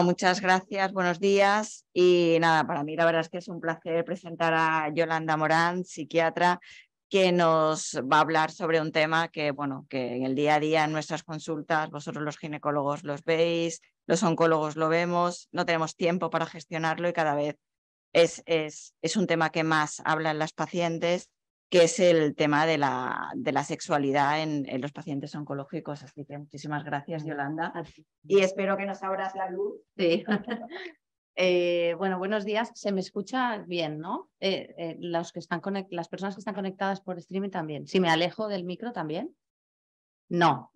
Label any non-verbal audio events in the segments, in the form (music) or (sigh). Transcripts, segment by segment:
muchas gracias, buenos días. Y nada, para mí la verdad es que es un placer presentar a Yolanda Morán, psiquiatra, que nos va a hablar sobre un tema que, bueno, que en el día a día en nuestras consultas vosotros los ginecólogos los veis, los oncólogos lo vemos, no tenemos tiempo para gestionarlo y cada vez es, es un tema que más hablan las pacientes que es el tema de la, de la sexualidad en, los pacientes oncológicos. Así que muchísimas gracias, Yolanda. Y espero que nos abras la luz. Sí. (laughs) Eh, bueno, buenos días. Se me escucha bien, ¿no? Eh, eh, los que están las personas que están conectadas por streaming también. Si me alejo del micro también. No.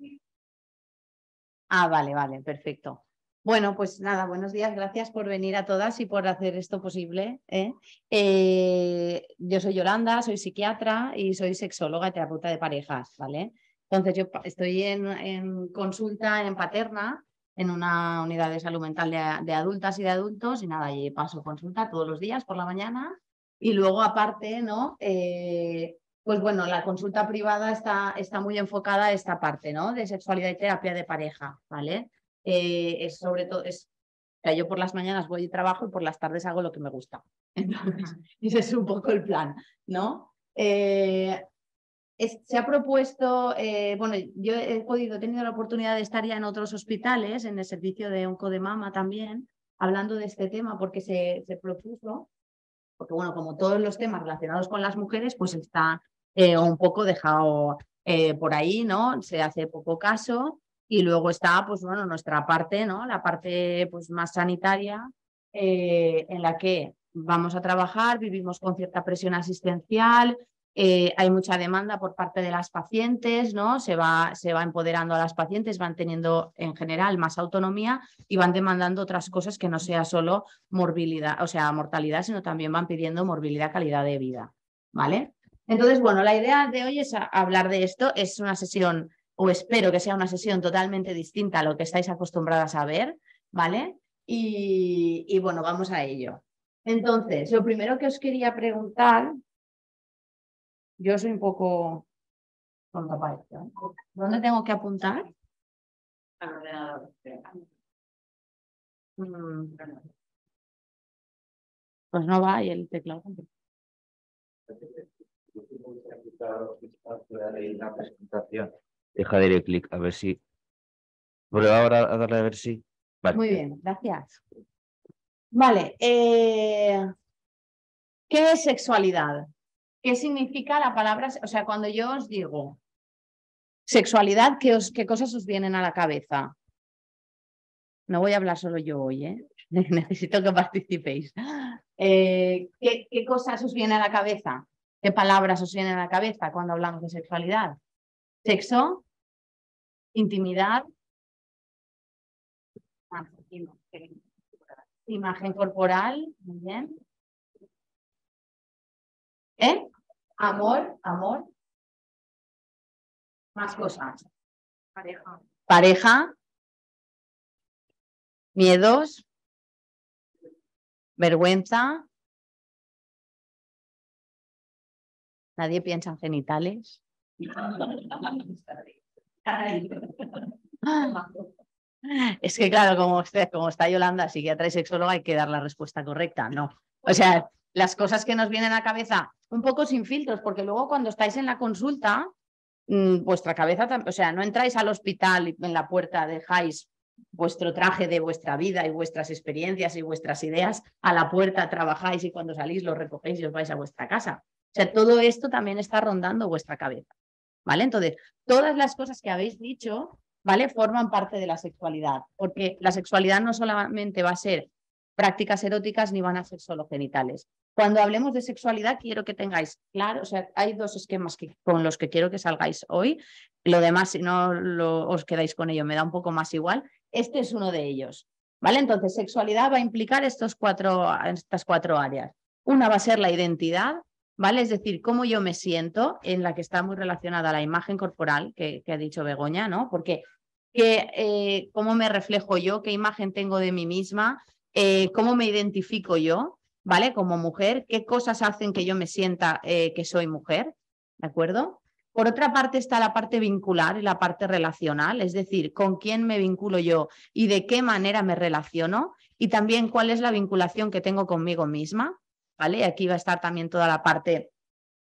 Ah, vale, vale, perfecto. Bueno, pues nada, buenos días, gracias por venir a todas y por hacer esto posible. ¿eh? Eh, yo soy Yolanda, soy psiquiatra y soy sexóloga y terapeuta de parejas, ¿vale? Entonces yo estoy en, consulta en Paterna, en una unidad de salud mental de, adultas y de adultos y nada, allí paso consulta todos los días por la mañana y luego aparte, ¿no? Eh, pues bueno, la consulta privada está, está muy enfocada a esta parte, ¿no? De sexualidad y terapia de pareja, ¿vale? Eh, es sobre todo, es, yo por las mañanas voy y trabajo y por las tardes hago lo que me gusta. (laughs) Entonces, ese es un poco el plan, ¿no? Eh, se ha propuesto, eh, bueno, yo he podido, tenido la oportunidad de estar ya en otros hospitales, en el servicio de onco de mama también, hablando de este tema porque se, se propuso, porque bueno, como todos los temas relacionados con las mujeres, pues está un poco dejado por ahí, ¿no? Se hace poco caso y luego está, pues bueno, nuestra parte, ¿no? La parte pues, más sanitaria, eh, en la que vamos a trabajar, vivimos con cierta presión asistencial, eh, hay mucha demanda por parte de las pacientes, ¿no? Se va, se va empoderando a las pacientes, van teniendo en general más autonomía y van demandando otras cosas que no sea solo morbilidad, o sea, mortalidad, sino también van pidiendo morbilidad, calidad de vida, ¿vale? Entonces, bueno, la idea de hoy es hablar de esto, es una sesión o espero que sea una sesión totalmente distinta a lo que estáis acostumbradas a ver, ¿vale? Y, bueno, vamos a ello. Entonces, lo primero que os quería preguntar, yo soy un poco para ¿eh? ¿Dónde tengo que apuntar? Mm, pues no va y el teclado. La presentación. Deja de clic, a ver si. ¿Vuelvo ahora a darle a ver si. Muy bien, gracias. Vale. Eh, ¿Qué es sexualidad? ¿Qué significa la palabra? O sea, cuando yo os digo sexualidad, ¿qué, qué cosas os vienen a la cabeza? No voy a hablar solo yo hoy, ¿eh? (laughs) necesito que participéis. Eh, ¿qué, ¿Qué cosas os vienen a la cabeza? ¿Qué palabras os vienen a la cabeza cuando hablamos de sexualidad? Sexo, intimidad, imagen corporal, muy bien. ¿Eh? Amor, amor. Más cosas. Pareja. Pareja. Miedos. Vergüenza. Nadie piensa en genitales. (laughs) Es que claro, como, usted, como está Yolanda, psiquiatra y sexóloga, hay que dar la respuesta correcta, ¿no? O sea, las cosas que nos vienen a la cabeza, un poco sin filtros, porque luego cuando estáis en la consulta, mm, vuestra cabeza, o sea, no entráis al hospital y en la puerta dejáis vuestro traje de vuestra vida y vuestras experiencias y vuestras ideas a la puerta, trabajáis y cuando salís lo recogéis y os vais a vuestra casa. O sea, todo esto también está rondando vuestra cabeza. ¿vale? Entonces, todas las cosas que habéis dicho, ¿vale? Forman parte de la sexualidad, porque la sexualidad no solamente va a ser prácticas eróticas ni van a ser solo genitales. Cuando hablemos de sexualidad, quiero que tengáis claro, o sea, hay dos esquemas que, con los que quiero que salgáis hoy. Lo demás, si no os quedáis con ello, me da un poco más igual. Este es uno de ellos. ¿Vale? Entonces, sexualidad va a implicar estos cuatro, estas cuatro áreas. Una va a ser la identidad, ¿vale? Es decir, cómo yo me siento, en la que está muy relacionada la imagen corporal que, ha dicho Begoña, ¿no? Porque eh, cómo me reflejo yo, qué imagen tengo de mí misma, eh, cómo me identifico yo, ¿vale? Como mujer, qué cosas hacen que yo me sienta eh, que soy mujer, ¿de acuerdo? Por otra parte está la parte vincular y la parte relacional, es decir, con quién me vinculo yo y de qué manera me relaciono y también cuál es la vinculación que tengo conmigo misma, ¿vale? Aquí va a estar también toda la parte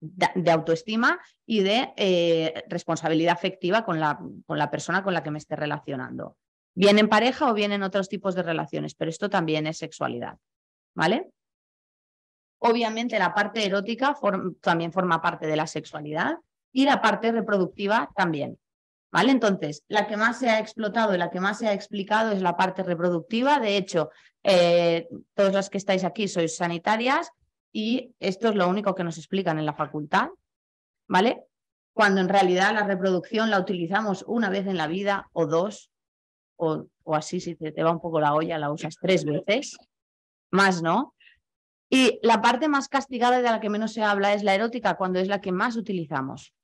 de autoestima y de eh, responsabilidad afectiva con la, con la persona con la que me esté relacionando. Bien en pareja o bien en otros tipos de relaciones, pero esto también es sexualidad, ¿vale? Obviamente la parte erótica también forma parte de la sexualidad y la parte reproductiva también. ¿Vale? Entonces, la que más se ha explotado y la que más se ha explicado es la parte reproductiva. De hecho, eh, todas las que estáis aquí sois sanitarias y esto es lo único que nos explican en la facultad, ¿vale? Cuando en realidad la reproducción la utilizamos una vez en la vida o dos, o, así si te, te va un poco la olla la usas tres veces, más no, y la parte más castigada y de la que menos se habla es la erótica, cuando es la que más utilizamos.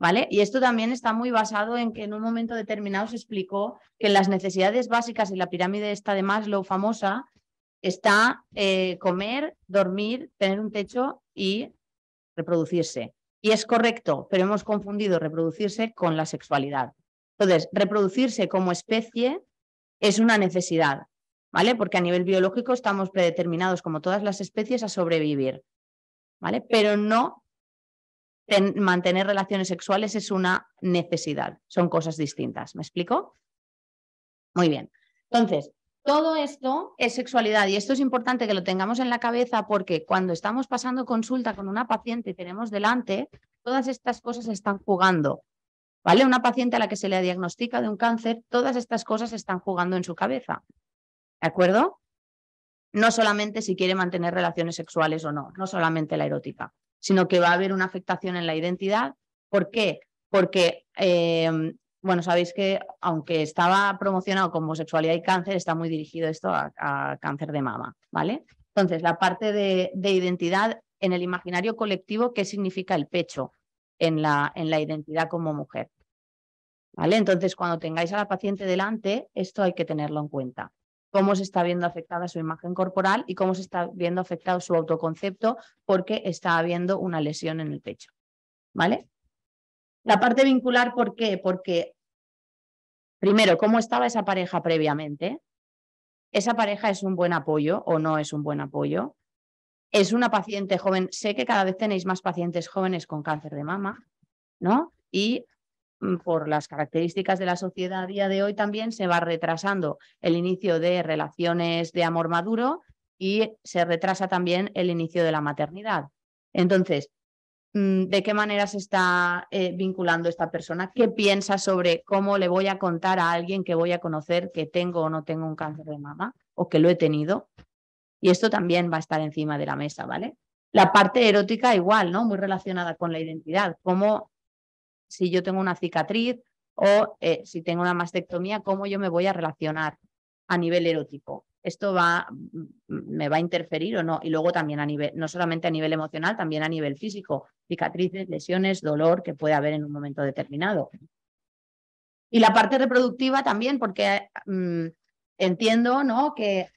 ¿Vale? Y esto también está muy basado en que en un momento determinado se explicó que las necesidades básicas en la pirámide esta de Maslow famosa está eh, comer, dormir, tener un techo y reproducirse. Y es correcto, pero hemos confundido reproducirse con la sexualidad. Entonces, reproducirse como especie es una necesidad, ¿vale? Porque a nivel biológico estamos predeterminados, como todas las especies, a sobrevivir, ¿vale? Pero no mantener relaciones sexuales es una necesidad, son cosas distintas. ¿Me explico? Muy bien. Entonces, todo esto es sexualidad y esto es importante que lo tengamos en la cabeza porque cuando estamos pasando consulta con una paciente y tenemos delante, todas estas cosas están jugando. ¿Vale? Una paciente a la que se le diagnostica de un cáncer, todas estas cosas están jugando en su cabeza. ¿De acuerdo? No solamente si quiere mantener relaciones sexuales o no, no solamente la erótica sino que va a haber una afectación en la identidad. ¿Por qué? Porque, eh, bueno, sabéis que aunque estaba promocionado como sexualidad y cáncer, está muy dirigido esto a, cáncer de mama, ¿vale? Entonces, la parte de, de, identidad en el imaginario colectivo, ¿qué significa el pecho en la, en la identidad como mujer? ¿Vale? Entonces, cuando tengáis a la paciente delante, esto hay que tenerlo en cuenta cómo se está viendo afectada su imagen corporal y cómo se está viendo afectado su autoconcepto porque está habiendo una lesión en el pecho. ¿Vale? La parte vincular, ¿por qué? Porque, primero, ¿cómo estaba esa pareja previamente? ¿Esa pareja es un buen apoyo o no es un buen apoyo? ¿Es una paciente joven? Sé que cada vez tenéis más pacientes jóvenes con cáncer de mama, ¿no? Y Mm, por las características de la sociedad a día de hoy también se va retrasando el inicio de relaciones de amor maduro y se retrasa también el inicio de la maternidad. Entonces, mm, ¿de qué manera se está eh, vinculando esta persona? ¿Qué piensa sobre cómo le voy a contar a alguien que voy a conocer que tengo o no tengo un cáncer de mama o que lo he tenido? Y esto también va a estar encima de la mesa, ¿vale? La parte erótica igual, ¿no? Muy relacionada con la identidad. ¿Cómo si yo tengo una cicatriz o eh, si tengo una mastectomía, cómo yo me voy a relacionar a nivel erótico. Esto va, mm, me va a interferir o no. Y luego también a nivel, no solamente a nivel emocional, también a nivel físico, cicatrices, lesiones, dolor que puede haber en un momento determinado. Y la parte reproductiva también, porque mm, entiendo ¿no? que,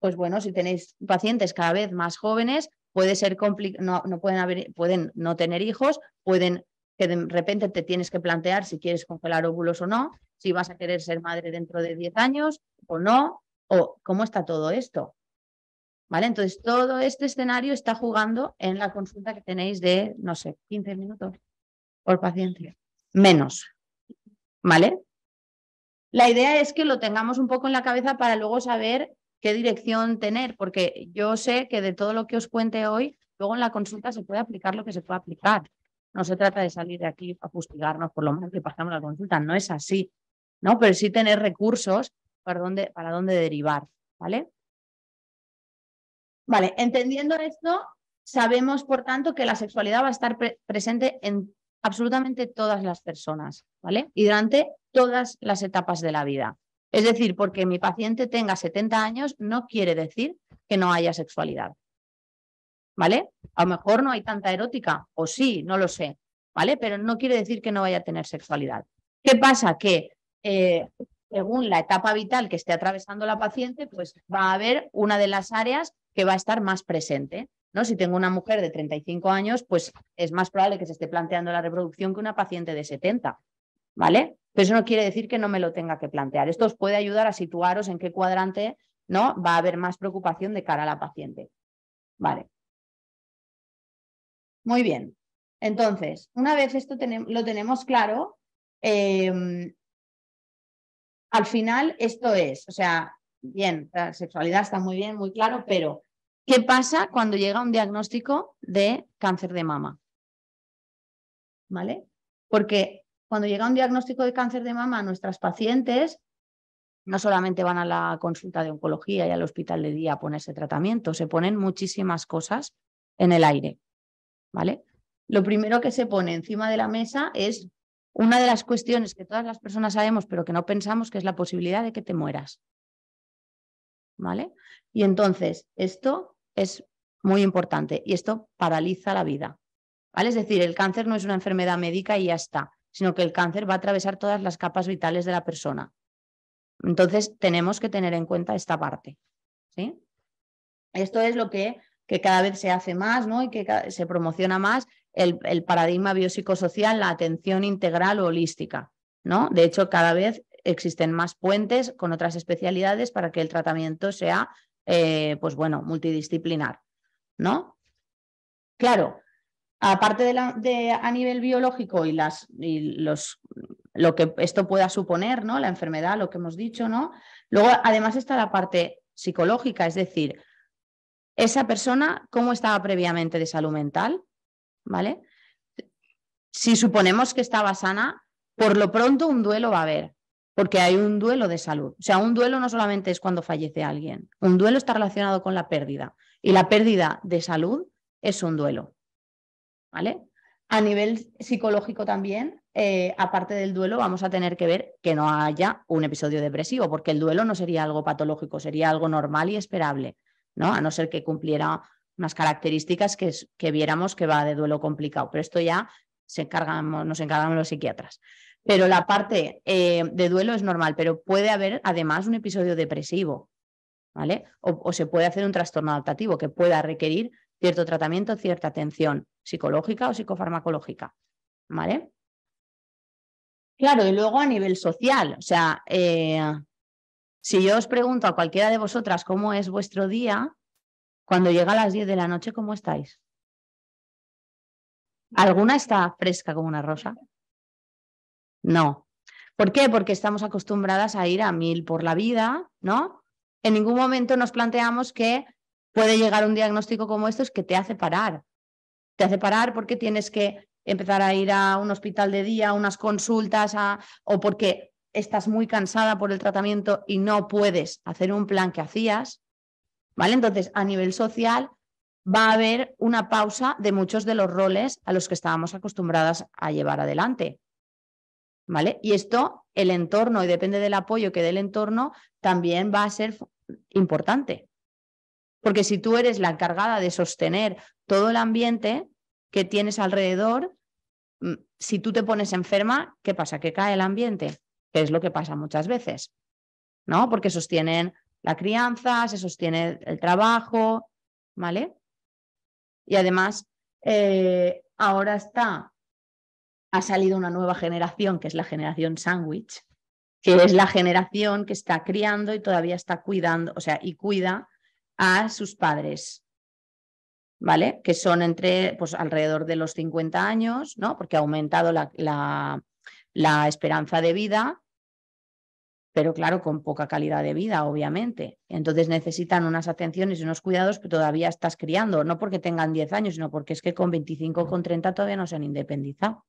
pues bueno, si tenéis pacientes cada vez más jóvenes, puede ser no, no pueden pueden no tener hijos, pueden que de repente te tienes que plantear si quieres congelar óvulos o no, si vas a querer ser madre dentro de 10 años o no, o cómo está todo esto. ¿Vale? Entonces, todo este escenario está jugando en la consulta que tenéis de, no sé, 15 minutos por paciencia, Menos. ¿Vale? La idea es que lo tengamos un poco en la cabeza para luego saber qué dirección tener, porque yo sé que de todo lo que os cuente hoy, luego en la consulta se puede aplicar lo que se puede aplicar. No se trata de salir de aquí a fustigarnos por lo menos que pasamos la consulta, no es así, ¿no? Pero sí tener recursos para dónde, para dónde derivar, ¿vale? Vale, entendiendo esto, sabemos, por tanto, que la sexualidad va a estar presente en absolutamente todas las personas, ¿vale? Y durante todas las etapas de la vida. Es decir, porque mi paciente tenga 70 años no quiere decir que no haya sexualidad. ¿vale? A lo mejor no hay tanta erótica, o sí, no lo sé, ¿vale? Pero no quiere decir que no vaya a tener sexualidad. ¿Qué pasa? Que eh, según la etapa vital que esté atravesando la paciente, pues va a haber una de las áreas que va a estar más presente. ¿no? Si tengo una mujer de 35 años, pues es más probable que se esté planteando la reproducción que una paciente de 70, ¿vale? Pero eso no quiere decir que no me lo tenga que plantear. Esto os puede ayudar a situaros en qué cuadrante ¿no? va a haber más preocupación de cara a la paciente. Vale. Muy bien. Entonces, una vez esto lo tenemos claro, em, al final esto es, o sea, bien, la sexualidad está muy bien, muy claro, pero ¿qué pasa cuando llega un diagnóstico de cáncer de mama? ¿Vale? Porque cuando llega un diagnóstico de cáncer de mama nuestras pacientes, no solamente van a la consulta de oncología y al hospital de día a ponerse tratamiento, se ponen muchísimas cosas en el aire. ¿vale? Lo primero que se pone encima de la mesa es una de las cuestiones que todas las personas sabemos, pero que no pensamos, que es la posibilidad de que te mueras. ¿Vale? Y entonces, esto es muy importante y esto paraliza la vida. ¿Vale? Es decir, el cáncer no es una enfermedad médica y ya está, sino que el cáncer va a atravesar todas las capas vitales de la persona. Entonces, tenemos que tener en cuenta esta parte. ¿sí? Esto es lo que que cada vez se hace más ¿no? y que se promociona más el, paradigma biopsicosocial, la atención integral o holística. ¿no? De hecho, cada vez existen más puentes con otras especialidades para que el tratamiento sea eh, pues bueno, multidisciplinar. ¿no? Claro, aparte de, de a nivel biológico y, las, y los, lo que esto pueda suponer, ¿no? la enfermedad, lo que hemos dicho, ¿no? luego además está la parte psicológica, es decir, esa persona cómo estaba previamente de salud mental, ¿vale? Si suponemos que estaba sana, por lo pronto un duelo va a haber, porque hay un duelo de salud. O sea, un duelo no solamente es cuando fallece alguien, un duelo está relacionado con la pérdida y la pérdida de salud es un duelo, ¿vale? A nivel psicológico también, eh, aparte del duelo, vamos a tener que ver que no haya un episodio depresivo, porque el duelo no sería algo patológico, sería algo normal y esperable. ¿no? A no ser que cumpliera unas características que, que viéramos que va de duelo complicado. Pero esto ya se encargamos, nos encargamos los psiquiatras. Pero la parte eh, de duelo es normal, pero puede haber además un episodio depresivo, ¿vale? O, se puede hacer un trastorno adaptativo que pueda requerir cierto tratamiento, cierta atención psicológica o psicofarmacológica, ¿vale? Claro, y luego a nivel social, o sea, eh, si yo os pregunto a cualquiera de vosotras cómo es vuestro día, cuando llega a las 10 de la noche, ¿cómo estáis? ¿Alguna está fresca como una rosa? No. ¿Por qué? Porque estamos acostumbradas a ir a mil por la vida, ¿no? En ningún momento nos planteamos que puede llegar un diagnóstico como es que te hace parar. Te hace parar porque tienes que empezar a ir a un hospital de día, unas consultas, o porque estás muy cansada por el tratamiento y no puedes hacer un plan que hacías, ¿vale? Entonces, a nivel social va a haber una pausa de muchos de los roles a los que estábamos acostumbradas a llevar adelante. ¿Vale? Y esto, el entorno, y depende del apoyo que dé el entorno, también va a ser importante. Porque si tú eres la encargada de sostener todo el ambiente que tienes alrededor, mm, si tú te pones enferma, ¿qué pasa? Que cae el ambiente que es lo que pasa muchas veces, ¿no? Porque sostienen la crianza, se sostiene el trabajo, ¿vale? Y además, eh, ahora está, ha salido una nueva generación, que es la generación sandwich, que es la generación que está criando y todavía está cuidando, o sea, y cuida a sus padres, ¿vale? Que son entre, pues alrededor de los 50 años, ¿no? Porque ha aumentado la esperanza de vida pero claro, con poca calidad de vida, obviamente. Entonces necesitan unas atenciones y unos cuidados que todavía estás criando, no porque tengan 10 años, sino porque es que con 25, con 30 todavía no se han independizado.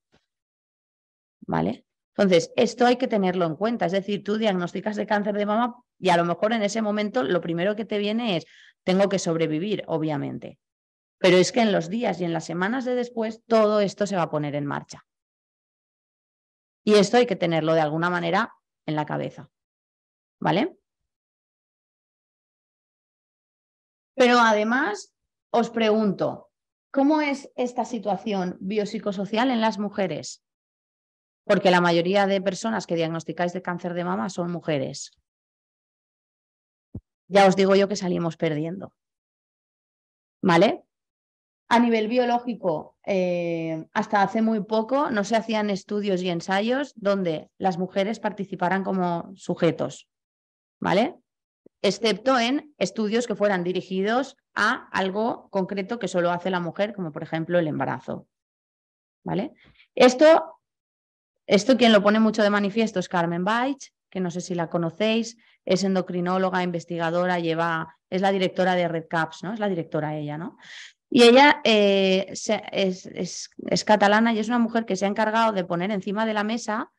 ¿Vale? Entonces, esto hay que tenerlo en cuenta. Es decir, tú diagnosticas de cáncer de mama y a lo mejor en ese momento lo primero que te viene es, tengo que sobrevivir, obviamente. Pero es que en los días y en las semanas de después todo esto se va a poner en marcha. Y esto hay que tenerlo de alguna manera en la cabeza. ¿vale? Pero además os pregunto, ¿cómo es esta situación biopsicosocial en las mujeres? Porque la mayoría de personas que diagnosticáis de cáncer de mama son mujeres. Ya os digo yo que salimos perdiendo. ¿Vale? A nivel biológico, eh, hasta hace muy poco no se hacían estudios y ensayos donde las mujeres participaran como sujetos, ¿vale? Excepto en estudios que fueran dirigidos a algo concreto que solo hace la mujer, como por ejemplo el embarazo. ¿Vale? Esto, esto quien lo pone mucho de manifiesto es Carmen Baich, que no sé si la conocéis, es endocrinóloga, investigadora, lleva, es la directora de Redcaps, ¿no? Es la directora ella, ¿no? Y ella eh, es, catalana y es una mujer que se ha encargado de poner encima de la mesa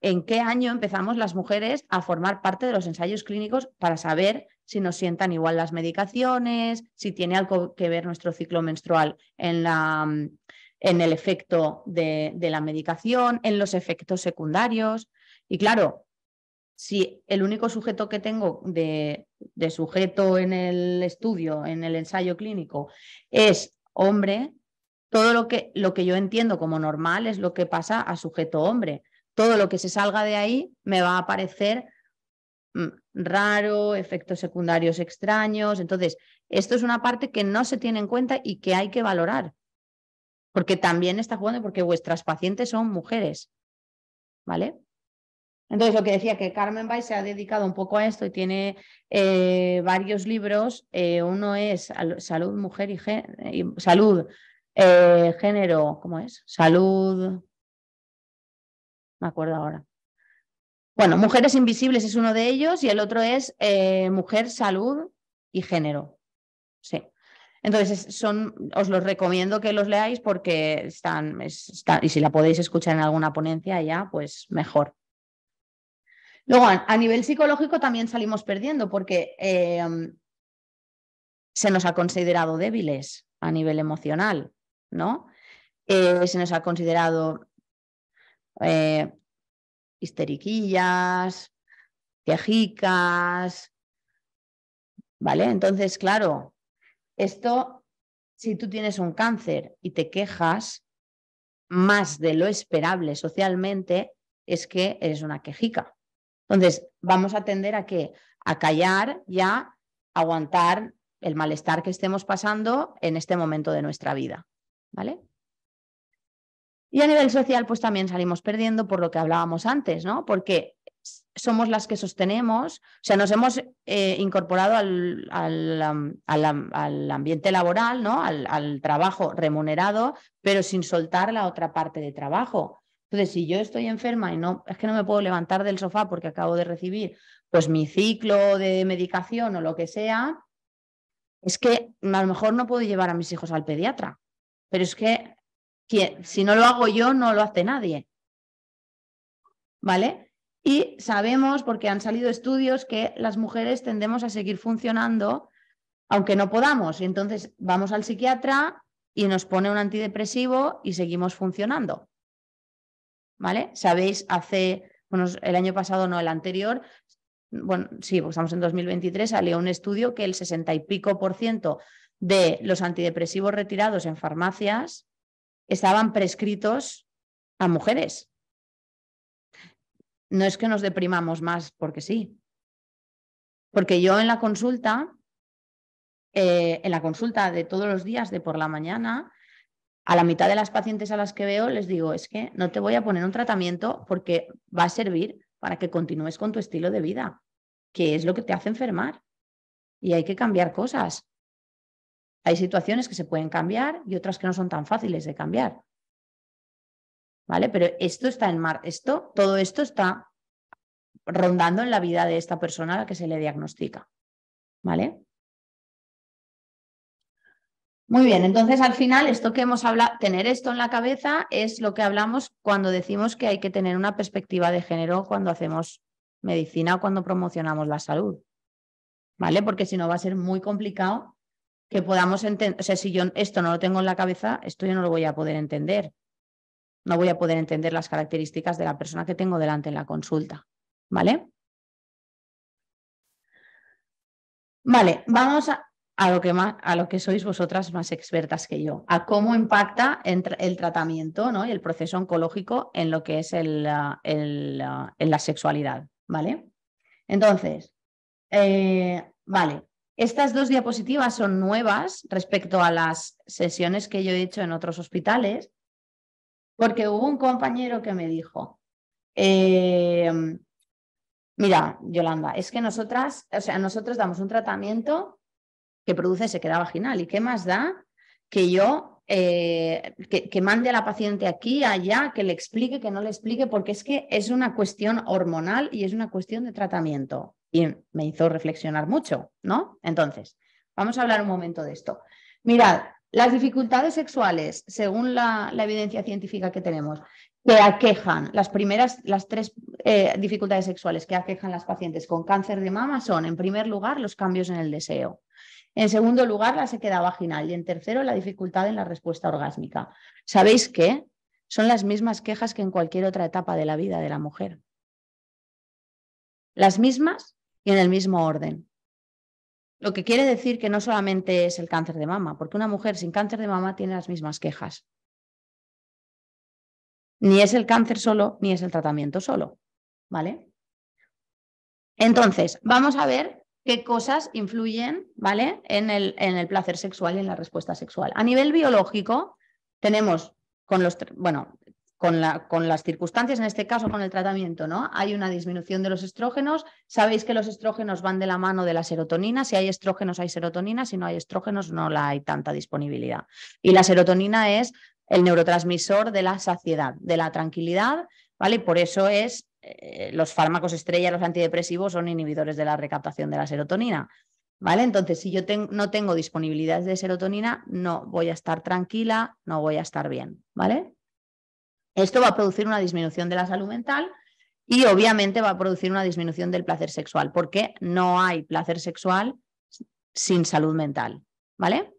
en qué año empezamos las mujeres a formar parte de los ensayos clínicos para saber si nos sientan igual las medicaciones, si tiene algo que ver nuestro ciclo menstrual en, el efecto de, la medicación, en los efectos secundarios. Y claro, si el único sujeto que tengo de, sujeto en el estudio, en el ensayo clínico, es hombre, todo lo lo que yo entiendo como normal es lo que pasa a sujeto hombre todo lo que se salga de ahí me va a parecer mm, raro, efectos secundarios extraños. Entonces, esto es una parte que no se tiene en cuenta y que hay que valorar, porque también está jugando porque vuestras pacientes son mujeres, ¿vale? Entonces, lo que decía que Carmen Bay se ha dedicado un poco a esto y tiene eh, varios libros. Eh, uno es Salud, Mujer y, Salud, eh, Género, ¿cómo es? Salud, me acuerdo ahora. Bueno, Mujeres Invisibles es uno de ellos y el otro es eh, Mujer, Salud y Género. Sí. Entonces, son, os los recomiendo que los leáis porque están, y si la podéis escuchar en alguna ponencia ya, pues mejor. Luego, a, nivel psicológico también salimos perdiendo porque em, se nos ha considerado débiles a nivel emocional, ¿no? Eh, se nos ha considerado eh, histeriquillas, quejicas, ¿vale? Entonces, claro, esto, si tú tienes un cáncer y te quejas más de lo esperable socialmente, es que eres una quejica. Entonces, vamos a tender a qué? A callar ya, aguantar el malestar que estemos pasando en este momento de nuestra vida, ¿vale? Y a nivel social, pues también salimos perdiendo por lo que hablábamos antes, ¿no? Porque somos las que sostenemos, o sea, nos hemos eh, incorporado al, ambiente laboral, ¿no? Al, trabajo remunerado, pero sin soltar la otra parte de trabajo. Entonces, si yo estoy enferma y no, es que no me puedo levantar del sofá porque acabo de recibir pues mi ciclo de medicación o lo que sea, es que a lo mejor no puedo llevar a mis hijos al pediatra, pero es que si no lo hago yo, no lo hace nadie. ¿Vale? Y sabemos, porque han salido estudios, que las mujeres tendemos a seguir funcionando aunque no podamos. Y entonces vamos al psiquiatra y nos pone un antidepresivo y seguimos funcionando. ¿Vale? Sabéis, hace, bueno, el año pasado, no el anterior, bueno, sí, pues estamos en 2023, salió un estudio que el 60 y pico por ciento de los antidepresivos retirados en farmacias estaban prescritos a mujeres. No es que nos deprimamos más porque sí. Porque yo en la consulta, eh, en la consulta de todos los días de por la mañana, a la mitad de las pacientes a las que veo les digo, es que no te voy a poner un tratamiento porque va a servir para que continúes con tu estilo de vida, que es lo que te hace enfermar. Y hay que cambiar cosas. Hay situaciones que se pueden cambiar y otras que no son tan fáciles de cambiar. ¿Vale? Pero esto está en mar, esto, todo esto está rondando en la vida de esta persona a la que se le diagnostica. ¿Vale? Muy bien, entonces al final esto que hemos hablado, tener esto en la cabeza es lo que hablamos cuando decimos que hay que tener una perspectiva de género cuando hacemos medicina o cuando promocionamos la salud. ¿Vale? Porque si no va a ser muy complicado que podamos entender, o sea, si yo esto no lo tengo en la cabeza, esto yo no lo voy a poder entender. No voy a poder entender las características de la persona que tengo delante en la consulta. ¿Vale? Vale, vamos a, lo, que más, a lo que sois vosotras más expertas que yo, a cómo impacta el tratamiento ¿no? y el proceso oncológico en lo que es en la sexualidad, ¿vale? Entonces, eh, vale, estas dos diapositivas son nuevas respecto a las sesiones que yo he hecho en otros hospitales, porque hubo un compañero que me dijo, eh, mira, Yolanda, es que nosotras, o sea, nosotros damos un tratamiento que produce sequedad vaginal y qué más da que yo eh, que, mande a la paciente aquí, allá, que le explique, que no le explique, porque es que es una cuestión hormonal y es una cuestión de tratamiento y me hizo reflexionar mucho, ¿no? Entonces, vamos a hablar un momento de esto. Mirad, las dificultades sexuales, según la, evidencia científica que tenemos, que aquejan las primeras, las tres eh, dificultades sexuales que aquejan las pacientes con cáncer de mama son, en primer lugar, los cambios en el deseo. En segundo lugar, la sequedad vaginal. Y en tercero, la dificultad en la respuesta orgásmica. ¿Sabéis qué? Son las mismas quejas que en cualquier otra etapa de la vida de la mujer. Las mismas y en el mismo orden. Lo que quiere decir que no solamente es el cáncer de mama, porque una mujer sin cáncer de mama tiene las mismas quejas. Ni es el cáncer solo, ni es el tratamiento solo. ¿Vale? Entonces, vamos a ver qué cosas influyen, ¿vale? En el, placer sexual y en la respuesta sexual. A nivel biológico, tenemos con los, bueno, con, las circunstancias, en este caso con el tratamiento, ¿no? Hay una disminución de los estrógenos. Sabéis que los estrógenos van de la mano de la serotonina. Si hay estrógenos, hay serotonina. Si no hay estrógenos, no la hay tanta disponibilidad. Y la serotonina es el neurotransmisor de la saciedad, de la tranquilidad, ¿vale? Por eso es, eh, los fármacos estrella, los antidepresivos, son inhibidores de la recaptación de la serotonina. ¿Vale? Entonces, si yo no tengo disponibilidad de serotonina, no voy a estar tranquila, no voy a estar bien, ¿vale? Esto va a producir una disminución de la salud mental y obviamente va a producir una disminución del placer sexual, porque no hay placer sexual sin salud mental, ¿vale?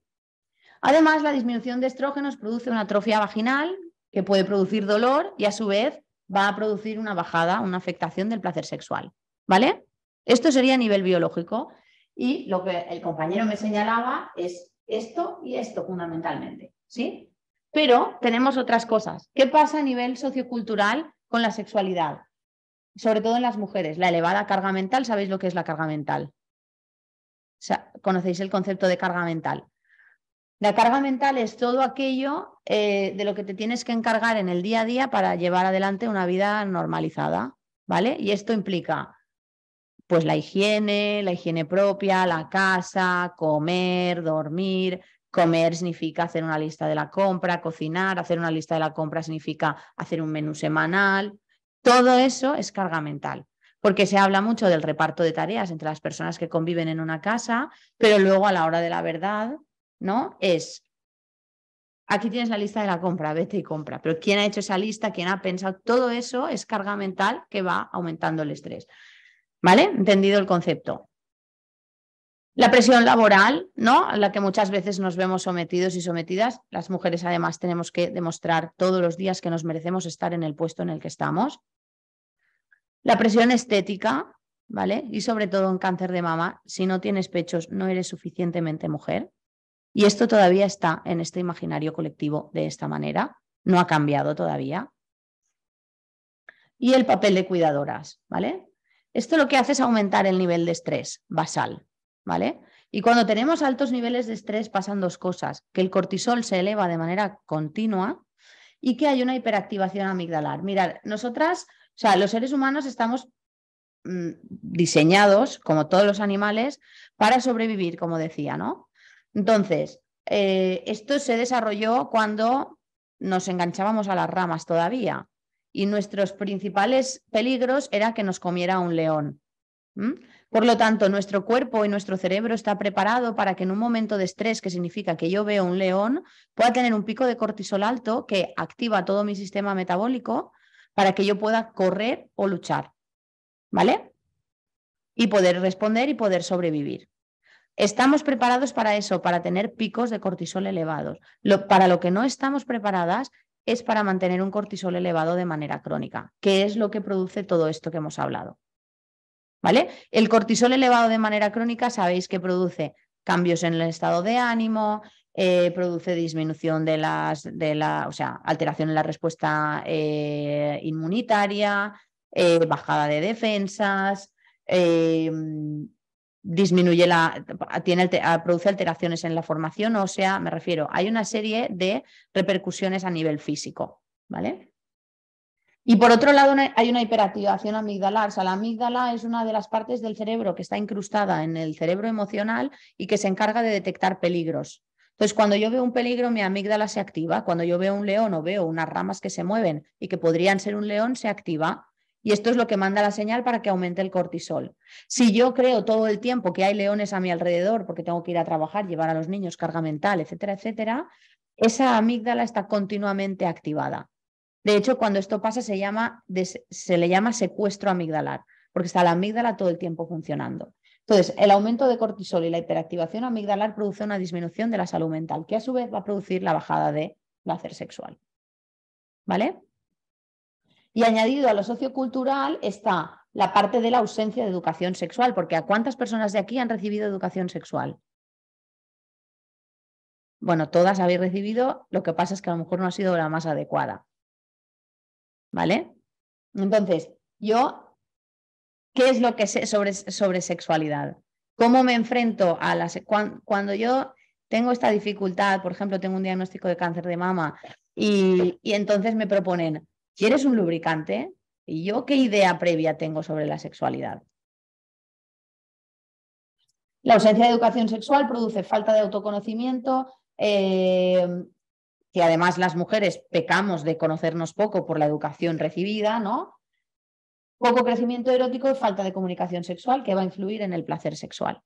Además, la disminución de estrógenos produce una atrofia vaginal que puede producir dolor y a su vez va a producir una bajada, una afectación del placer sexual, ¿vale? Esto sería a nivel biológico y lo que el compañero me señalaba es esto y esto fundamentalmente, ¿sí? Pero tenemos otras cosas. ¿Qué pasa a nivel sociocultural con la sexualidad? Sobre todo en las mujeres, la elevada carga mental, ¿sabéis lo que es la carga mental? ¿Conocéis el concepto de carga mental? La carga mental es todo aquello eh, de lo que te tienes que encargar en el día a día para llevar adelante una vida normalizada, ¿vale? Y esto implica pues la higiene, la higiene propia, la casa, comer, dormir, Comer significa hacer una lista de la compra, cocinar, hacer una lista de la compra significa hacer un menú semanal. Todo eso es carga mental, porque se habla mucho del reparto de tareas entre las personas que conviven en una casa, pero luego a la hora de la verdad, ¿no? Es aquí tienes la lista de la compra, vete y compra. Pero quién ha hecho esa lista, quién ha pensado, todo eso es carga mental que va aumentando el estrés. ¿Vale? ¿Entendido el concepto? La presión laboral, ¿no? A la que muchas veces nos vemos sometidos y sometidas. Las mujeres además tenemos que demostrar todos los días que nos merecemos estar en el puesto en el que estamos. La presión estética, ¿vale? Y sobre todo en cáncer de mama, si no tienes pechos, no eres suficientemente mujer. Y esto todavía está en este imaginario colectivo de esta manera, no ha cambiado todavía. Y el papel de cuidadoras, ¿vale? Esto lo que hace es aumentar el nivel de estrés basal, y cuando tenemos altos niveles de estrés pasan dos cosas, que el cortisol se eleva de manera continua y que hay una hiperactivación amigdalar. Mirad, nosotras, o sea, los seres humanos estamos mm, diseñados, como todos los animales, para sobrevivir, como decía, ¿no? Entonces, eh, esto se desarrolló cuando nos enganchábamos a las ramas todavía y nuestros principales peligros era que nos comiera un león. Por lo tanto, nuestro cuerpo y nuestro cerebro está preparado para que en un momento de estrés, que significa que yo veo un león, pueda tener un pico de cortisol alto que activa todo mi sistema metabólico para que yo pueda correr o luchar. ¿Vale? Y poder responder y poder sobrevivir. Estamos preparados para eso, para tener picos de cortisol elevados. Lo, para lo que no estamos preparadas es para mantener un cortisol elevado de manera crónica, que es lo que produce todo esto que hemos hablado. ¿vale? El cortisol elevado de manera crónica sabéis que produce cambios en el estado de ánimo, eh, produce disminución de las, de la, o sea, alteración en la respuesta eh, inmunitaria, eh, bajada de defensas, em, disminuye la, tiene, ah, produce alteraciones en la formación o sea, me refiero, hay una serie de repercusiones a nivel físico, ¿vale? Y por otro lado hay una hiperactivación amigdalar. O sea, la amígdala es una de las partes del cerebro que está incrustada en el cerebro emocional y que se encarga de detectar peligros. Entonces, cuando yo veo un peligro, mi amígdala se activa. Cuando yo veo un león o veo unas ramas que se mueven y que podrían ser un león, se activa. Y esto es lo que manda la señal para que aumente el cortisol. Si yo creo todo el tiempo que hay leones a mi alrededor porque tengo que ir a trabajar, llevar a los niños, carga mental, etcétera, etcétera, esa amígdala está continuamente activada. De hecho, cuando esto pasa se, le llama secuestro amigdalar, porque está la amígdala todo el tiempo funcionando. Entonces, el aumento de cortisol y la hiperactivación amigdalar produce una disminución de la salud mental, que a su vez va a producir la bajada de placer sexual. ¿Vale? Y añadido a lo sociocultural está la parte de la ausencia de educación sexual, porque ¿a cuántas personas de aquí han recibido educación sexual? Bueno, todas habéis recibido, lo que pasa es que a lo mejor no ha sido la más adecuada. ¿vale? Entonces, yo, ¿qué es lo que sé sobre, sexualidad? ¿Cómo me enfrento a las... Cuando, cuando yo tengo esta dificultad, por ejemplo, tengo un diagnóstico de cáncer de mama y, entonces me proponen, ¿quieres un lubricante? ¿Y yo qué idea previa tengo sobre la sexualidad? La ausencia de educación sexual produce falta de autoconocimiento, eh, que además las mujeres pecamos de conocernos poco por la educación recibida, ¿no? Poco crecimiento erótico y falta de comunicación sexual que va a influir en el placer sexual.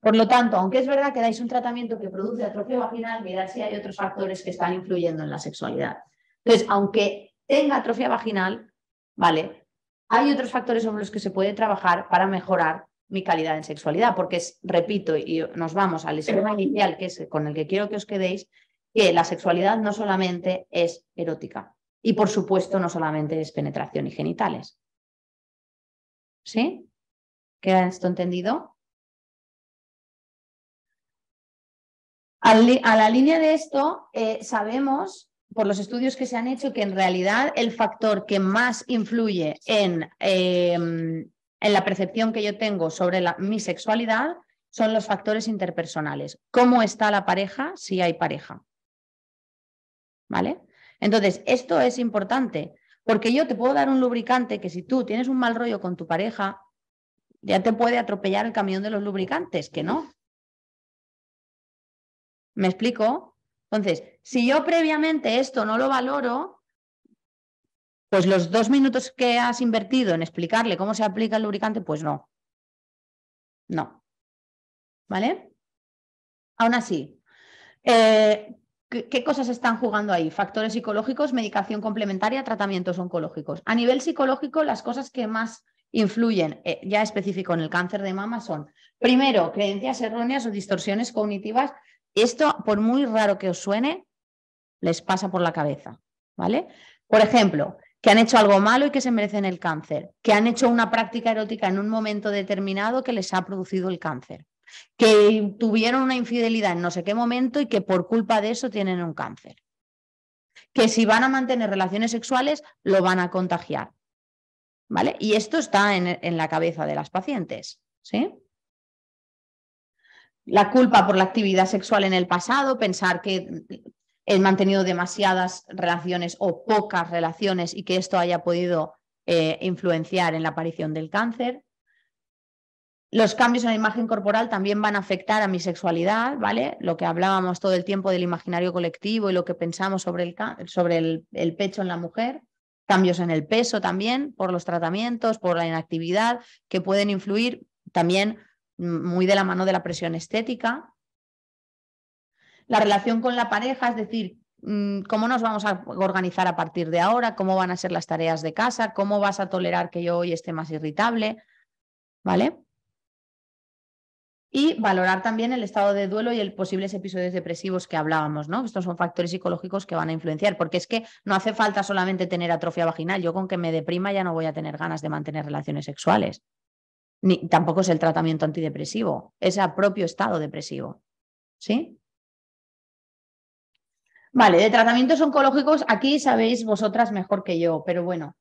Por lo tanto, aunque es verdad que dais un tratamiento que produce atrofia vaginal, mirad si hay otros factores que están influyendo en la sexualidad. Entonces, aunque tenga atrofia vaginal, ¿vale? Hay otros factores sobre los que se puede trabajar para mejorar mi calidad en sexualidad, porque es, repito, y nos vamos al esquema inicial, que es con el que quiero que os quedéis, que la sexualidad no solamente es erótica y por supuesto no solamente es penetración y genitales. ¿Sí? ¿Queda esto entendido? A la línea de esto, eh, sabemos por los estudios que se han hecho que en realidad el factor que más influye em, en, la percepción que yo tengo sobre la, mi sexualidad son los factores interpersonales. ¿Cómo está la pareja si hay pareja? ¿vale? Entonces, esto es importante porque yo te puedo dar un lubricante que si tú tienes un mal rollo con tu pareja, ya te puede atropellar el camión de los lubricantes, que no. ¿Me explico? Entonces, si yo previamente esto no lo valoro, pues los dos minutos que has invertido en explicarle cómo se aplica el lubricante, pues no. No. ¿Vale? Aún así, eh, ¿Qué cosas están jugando ahí? Factores psicológicos, medicación complementaria, tratamientos oncológicos. A nivel psicológico, las cosas que más influyen, eh, ya específico en el cáncer de mama, son, primero, creencias erróneas o distorsiones cognitivas. Esto, por muy raro que os suene, les pasa por la cabeza, ¿vale? Por ejemplo, que han hecho algo malo y que se merecen el cáncer, que han hecho una práctica erótica en un momento determinado que les ha producido el cáncer que tuvieron una infidelidad en no sé qué momento y que por culpa de eso tienen un cáncer. Que si van a mantener relaciones sexuales, lo van a contagiar. ¿Vale? Y esto está en, la cabeza de las pacientes. ¿Sí? la culpa por la actividad sexual en el pasado, pensar que he mantenido demasiadas relaciones o pocas relaciones y que esto haya podido eh, influenciar en la aparición del cáncer. Los cambios en la imagen corporal también van a afectar a mi sexualidad, ¿vale? Lo que hablábamos todo el tiempo del imaginario colectivo y lo que pensamos sobre el, sobre el pecho en la mujer. Cambios en el peso también, por los tratamientos, por la inactividad, que pueden influir también mm, muy de la mano de la presión estética. La relación con la pareja, es decir, mm, cómo nos vamos a organizar a partir de ahora, cómo van a ser las tareas de casa, cómo vas a tolerar que yo hoy esté más irritable, ¿vale? y valorar también el estado de duelo y el posibles episodios depresivos que hablábamos, ¿no? Estos son factores psicológicos que van a influenciar, porque es que no hace falta solamente tener atrofia vaginal, yo con que me deprima ya no voy a tener ganas de mantener relaciones sexuales. Ni, tampoco es el tratamiento antidepresivo, es el propio estado depresivo. ¿Sí? Vale, de tratamientos oncológicos, aquí sabéis vosotras mejor que yo, pero bueno,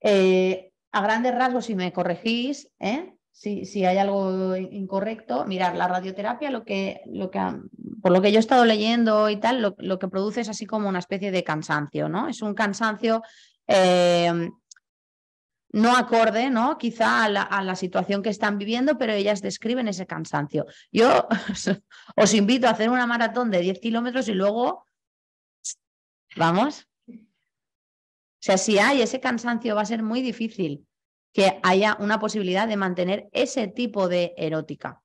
eh, a grandes rasgos, si me corregís, ¿eh? si, hay algo incorrecto, mirar la radioterapia, lo que, lo que, por lo que yo he estado leyendo y tal, lo, que produce es así como una especie de cansancio, ¿no? Es un cansancio eh, no acorde, ¿no? Quizá a la, situación que están viviendo, pero ellas describen ese cansancio. Yo (laughs) os, os invito a hacer una maratón de 10 kilómetros y luego, vamos. O sea, si hay ese cansancio va a ser muy difícil que haya una posibilidad de mantener ese tipo de erótica.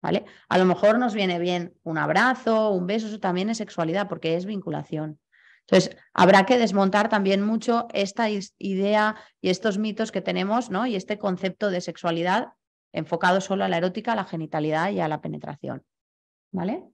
¿Vale? A lo mejor nos viene bien un abrazo, un beso, eso también es sexualidad porque es vinculación. Entonces, habrá que desmontar también mucho esta idea y estos mitos que tenemos, ¿no? Y este concepto de sexualidad enfocado solo a la erótica, a la genitalidad y a la penetración. ¿Vale?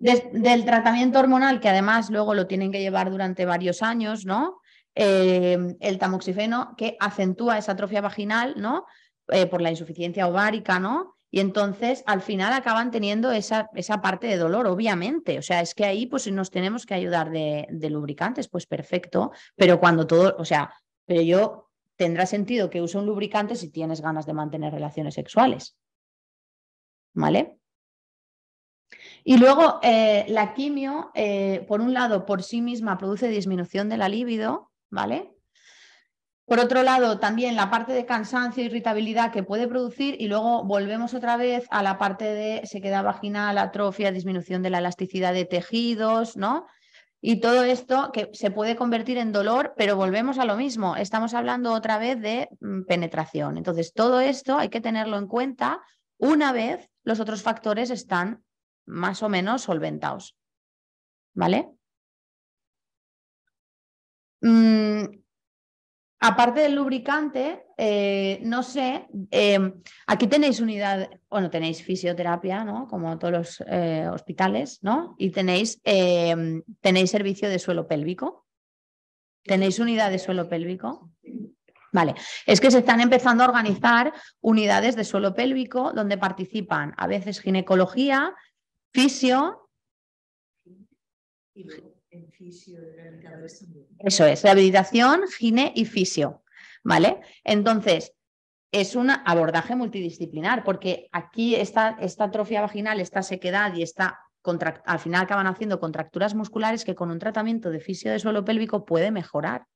del tratamiento hormonal, que además luego lo tienen que llevar durante varios años, ¿no? Em, el tamoxifeno que acentúa esa atrofia vaginal, ¿no? Eh, por la insuficiencia ovárica, ¿no? Y entonces al final acaban teniendo esa, parte de dolor, obviamente. O sea, es que ahí pues nos tenemos que ayudar de, lubricantes, pues perfecto. Pero cuando todo, o sea, pero yo tendrá sentido que use un lubricante si tienes ganas de mantener relaciones sexuales. ¿Vale? Y luego eh, la quimio, eh, por un lado, por sí misma produce disminución de la libido, ¿vale? Por otro lado, también la parte de cansancio, e irritabilidad que puede producir y luego volvemos otra vez a la parte de se sequedad vaginal, atrofia, disminución de la elasticidad de tejidos, ¿no? Y todo esto que se puede convertir en dolor, pero volvemos a lo mismo. Estamos hablando otra vez de mm, penetración. Entonces, todo esto hay que tenerlo en cuenta una vez los otros factores están más o menos solventados. ¿Vale? Mm, aparte del lubricante, eh, no sé, em, aquí tenéis unidad, bueno, tenéis fisioterapia, ¿no? Como todos los eh, hospitales, ¿no? Y tenéis, em, tenéis servicio de suelo pélvico. ¿Tenéis unidad de suelo pélvico? Vale, es que se están empezando a organizar unidades de suelo pélvico donde participan a veces ginecología, fisio, en fisio este Eso es, rehabilitación, gine y fisio. ¿Vale? Entonces, es un abordaje multidisciplinar, porque aquí está esta atrofia vaginal, esta sequedad y esta al final acaban haciendo contracturas musculares que con un tratamiento de fisio de suelo pélvico puede mejorar.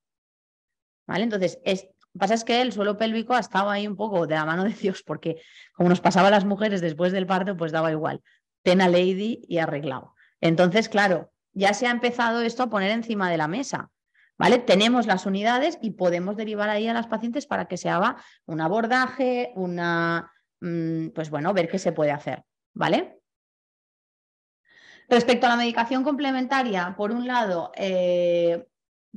¿Vale? Entonces, es, pasa es que el suelo pélvico ha estado ahí un poco de la mano de Dios, porque como nos pasaba a las mujeres después del parto, pues daba igual. Ten a lady y arreglado. Entonces, claro, ya se ha empezado esto a poner encima de la mesa. ¿Vale? Tenemos las unidades y podemos derivar ahí a las pacientes para que se haga un abordaje, una, mm, pues bueno, ver qué se puede hacer, ¿vale? Respecto a la medicación complementaria, por un lado, eh,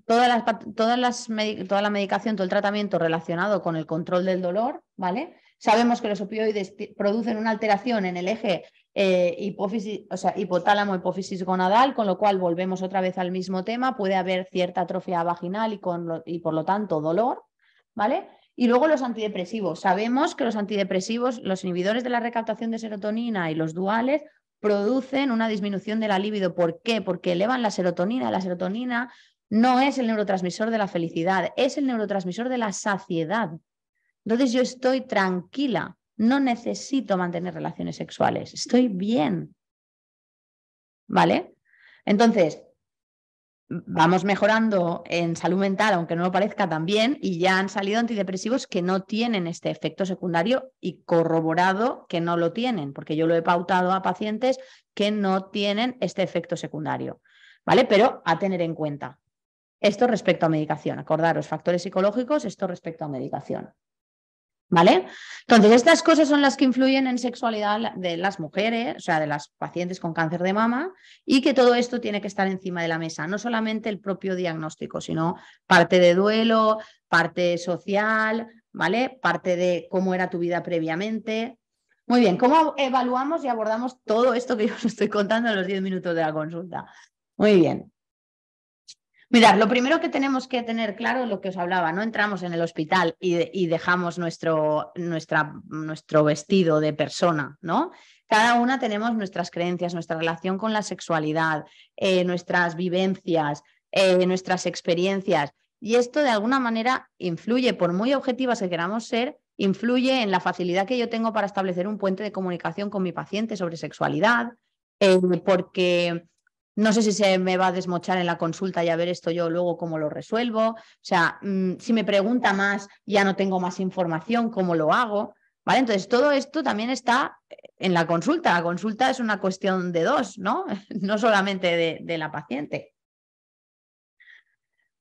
todas todas toda la medicación, todo el tratamiento relacionado con el control del dolor, ¿vale? Sabemos que los opioides producen una alteración en el eje eh, hipófisis, o sea, hipotálamo, hipófisis gonadal, con lo cual volvemos otra vez al mismo tema, puede haber cierta atrofia vaginal y, y por lo tanto dolor, ¿vale? Y luego los antidepresivos. Sabemos que los antidepresivos, los inhibidores de la recaptación de serotonina y los duales producen una disminución de la libido. ¿Por qué? Porque elevan la serotonina. La serotonina no es el neurotransmisor de la felicidad, es el neurotransmisor de la saciedad. Entonces yo estoy tranquila, no necesito mantener relaciones sexuales, estoy bien. ¿Vale? Entonces, vamos mejorando en salud mental, aunque no lo parezca tan bien, y ya han salido antidepresivos que no tienen este efecto secundario y corroborado que no lo tienen, porque yo lo he pautado a pacientes que no tienen este efecto secundario, ¿vale? Pero a tener en cuenta. Esto respecto a medicación, acordaros, factores psicológicos, esto respecto a medicación. ¿Vale? Entonces, estas cosas son las que influyen en sexualidad de las mujeres, o sea, de las pacientes con cáncer de mama, y que todo esto tiene que estar encima de la mesa, no solamente el propio diagnóstico, sino parte de duelo, parte social, ¿vale? Parte de cómo era tu vida previamente. Muy bien, ¿cómo evaluamos y abordamos todo esto que yo os estoy contando en los 10 minutos de la consulta? Muy bien, Mirad, lo primero que tenemos que tener claro es lo que os hablaba, no entramos en el hospital y, dejamos nuestro, nuestra, nuestro vestido de persona, ¿no? Cada una tenemos nuestras creencias, nuestra relación con la sexualidad, eh, nuestras vivencias, eh, nuestras experiencias. Y esto de alguna manera influye, por muy objetivas que queramos ser, influye en la facilidad que yo tengo para establecer un puente de comunicación con mi paciente sobre sexualidad, eh, porque no sé si se me va a desmochar en la consulta y a ver esto yo luego cómo lo resuelvo. O sea, mm, si me pregunta más, ya no tengo más información, cómo lo hago. ¿Vale? Entonces, todo esto también está en la consulta. La consulta es una cuestión de dos, ¿no? (laughs) No solamente de, la paciente.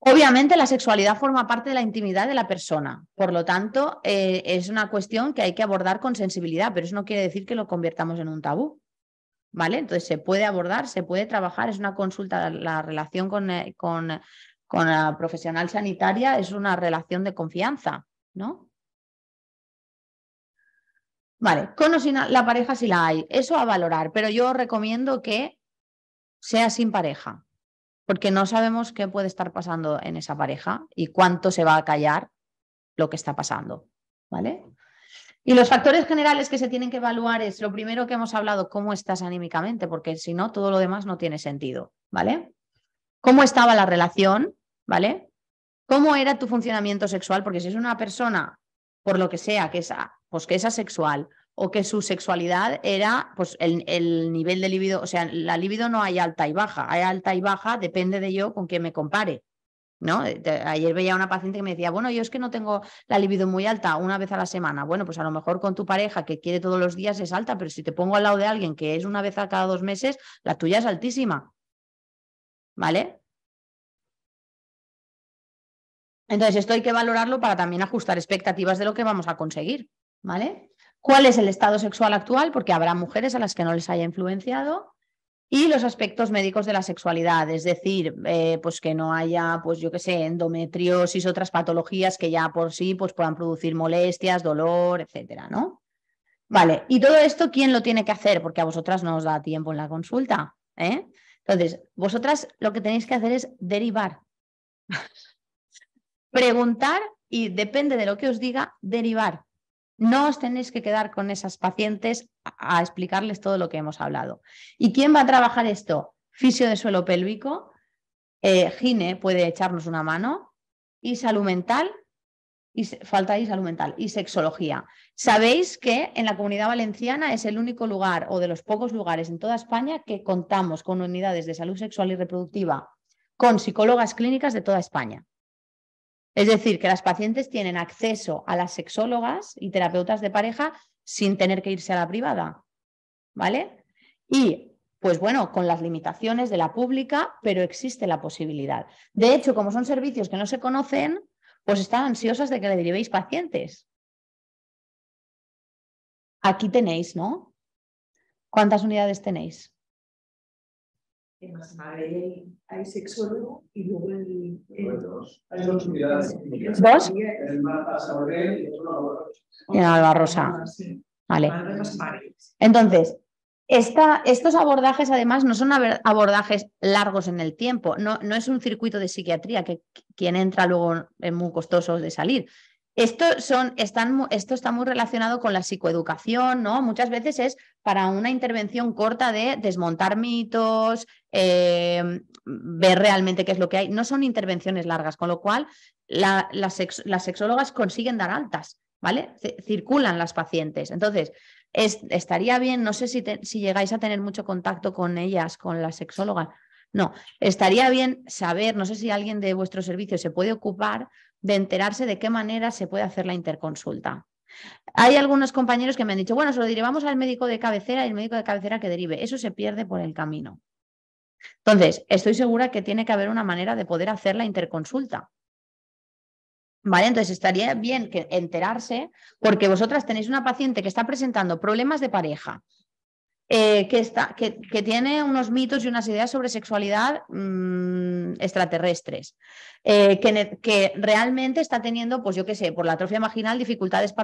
Obviamente la sexualidad forma parte de la intimidad de la persona, por lo tanto eh, es una cuestión que hay que abordar con sensibilidad, pero eso no quiere decir que lo convirtamos en un tabú. ¿vale? Entonces se puede abordar, se puede trabajar, es una consulta, la relación con, eh, la profesional sanitaria es una relación de confianza, ¿no? Vale, con o sin la pareja si la hay, eso a valorar, pero yo recomiendo que sea sin pareja, porque no sabemos qué puede estar pasando en esa pareja y cuánto se va a callar lo que está pasando, ¿vale? Y los factores generales que se tienen que evaluar es lo primero que hemos hablado, cómo estás anímicamente, porque si no, todo lo demás no tiene sentido, ¿vale? ¿Cómo estaba la relación, ¿vale? ¿Cómo era tu funcionamiento sexual? Porque si es una persona, por lo que sea, que es, pues que es asexual o que su sexualidad era pues el, el nivel de libido, o sea, la libido no hay alta y baja, hay alta y baja, depende de yo con quién me compare. ¿No? Eh, ayer veía una paciente que me decía, bueno, yo es que no tengo la libido muy alta una vez a la semana. Bueno, pues a lo mejor con tu pareja que quiere todos los días es alta, pero si te pongo al lado de alguien que es una vez a cada dos meses, la tuya es altísima. ¿Vale? Entonces, esto hay que valorarlo para también ajustar expectativas de lo que vamos a conseguir. ¿Vale? ¿Cuál es el estado sexual actual? Porque habrá mujeres a las que no les haya influenciado. Y los aspectos médicos de la sexualidad, es decir, eh, pues que no haya, pues yo qué sé, endometriosis, otras patologías que ya por sí pues puedan producir molestias, dolor, etcétera, ¿no? Vale, y todo esto, ¿quién lo tiene que hacer? Porque a vosotras no os da tiempo en la consulta. ¿eh? Entonces, vosotras lo que tenéis que hacer es derivar. (laughs) Preguntar y depende de lo que os diga, derivar. No os tenéis que quedar con esas pacientes a, explicarles todo lo que hemos hablado. ¿Y quién va a trabajar esto? Fisio de suelo pélvico, eh, gine puede echarnos una mano, y salud mental, y falta salud mental y sexología. Sabéis que en la comunidad valenciana es el único lugar o de los pocos lugares en toda España que contamos con unidades de salud sexual y reproductiva con psicólogas clínicas de toda España. Es decir, que las pacientes tienen acceso a las sexólogas y terapeutas de pareja sin tener que irse a la privada, ¿vale? Y, pues bueno, con las limitaciones de la pública, pero existe la posibilidad. De hecho, como son servicios que no se conocen, pues están ansiosas de que le derivéis pacientes. Aquí tenéis, ¿no? ¿Cuántas unidades tenéis? hay, y luego el, Hay unidades. En Alba Rosa. Ah, vale. Entonces, estos abordajes además no son abordajes largos en el tiempo, no, no es un circuito de psiquiatría que quien entra luego es muy costoso de salir, esto, son, están, esto está muy relacionado con la psicoeducación, ¿no? Muchas veces es para una intervención corta de desmontar mitos, eh, ver realmente qué es lo que hay. No son intervenciones largas, con lo cual las, sexólogas consiguen dar altas, ¿vale? circulan las pacientes. Entonces, estaría bien, no sé si, si llegáis a tener mucho contacto con ellas, con las sexólogas, no, estaría bien saber, no sé si alguien de vuestro servicio se puede ocupar de enterarse de qué manera se puede hacer la interconsulta. Hay algunos compañeros que me han dicho, bueno, se lo vamos al médico de cabecera y el médico de cabecera que derive. Eso se pierde por el camino. Entonces, estoy segura que tiene que haber una manera de poder hacer la interconsulta. ¿Vale? Entonces, estaría bien que enterarse porque vosotras tenéis una paciente que está presentando problemas de pareja, eh, que, tiene unos mitos y unas ideas sobre sexualidad mm, extraterrestres, eh, que, realmente está teniendo, pues yo qué sé, por la atrofia vaginal, dificultades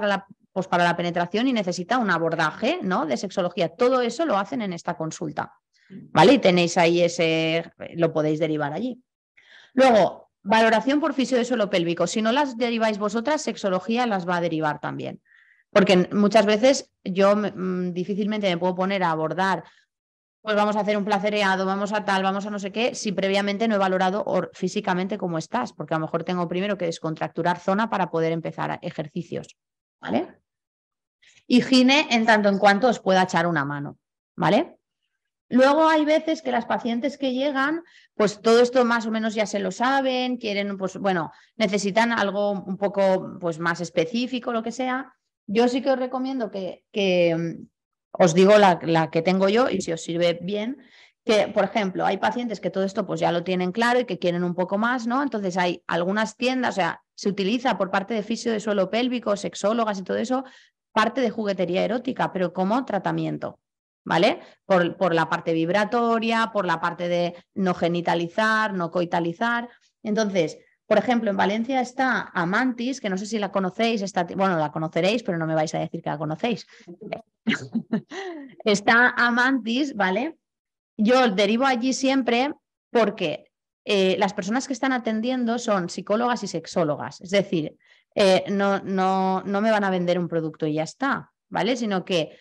pues, para la, penetración y necesita un abordaje ¿no? de sexología. Todo eso lo hacen en esta consulta. ¿Vale? Y tenéis ahí ese, lo podéis derivar allí. Luego, valoración por fisio de suelo pélvico. Si no las deriváis vosotras, sexología las va a derivar también. Porque muchas veces yo mm, difícilmente me puedo poner a abordar, pues vamos a hacer un placereado, vamos a tal, vamos a no sé qué, si previamente no he valorado físicamente cómo estás, porque a lo mejor tengo primero que descontracturar zona para poder empezar ejercicios, ¿vale? Y gine en tanto en cuanto os pueda echar una mano, ¿vale? Luego hay veces que las pacientes que llegan, pues todo esto más o menos ya se lo saben, quieren, pues bueno, necesitan algo un poco pues, más específico, lo que sea, yo sí que os recomiendo que, mm, os digo la, que tengo yo y si os sirve bien, que por ejemplo hay pacientes que todo esto pues ya lo tienen claro y que quieren un poco más, ¿no? Entonces hay algunas tiendas, o sea, se utiliza por parte de fisio de suelo pélvico, sexólogas y todo eso, parte de juguetería erótica, pero como tratamiento. ¿Vale? por la parte vibratoria, por la parte de no genitalizar, no coitalizar. Entonces, por ejemplo, en Valencia está Amantis, que no sé si la conocéis, está, bueno, la conoceréis, pero no me vais a decir que la conocéis. (laughs) está Amantis, ¿vale? Yo derivo allí siempre porque eh, las personas que están atendiendo son psicólogas y sexólogas, es decir, eh, no, no, no me van a vender un producto y ya está, ¿vale? Sino que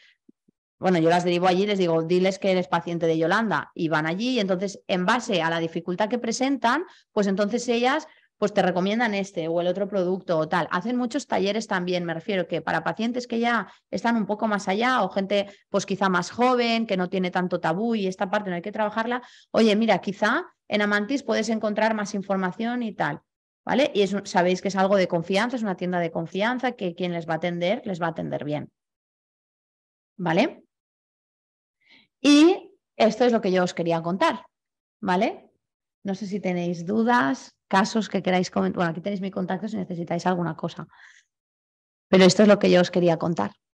bueno, yo las derivo allí, les digo, diles que eres paciente de Yolanda y van allí y entonces en base a la dificultad que presentan, pues entonces ellas pues te recomiendan este o el otro producto o tal. Hacen muchos talleres también, me refiero que para pacientes que ya están un poco más allá o gente pues quizá más joven, que no tiene tanto tabú y esta parte no hay que trabajarla, oye, mira, quizá en Amantis puedes encontrar más información y tal. ¿Vale? Y sabéis que es algo de confianza, es una tienda de confianza que quien les va a atender, les va a atender bien. ¿Vale? Y esto es lo que yo os quería contar, ¿vale? No sé si tenéis dudas, casos que queráis comentar. Bueno, aquí tenéis mi contacto si necesitáis alguna cosa. Pero esto es lo que yo os quería contar.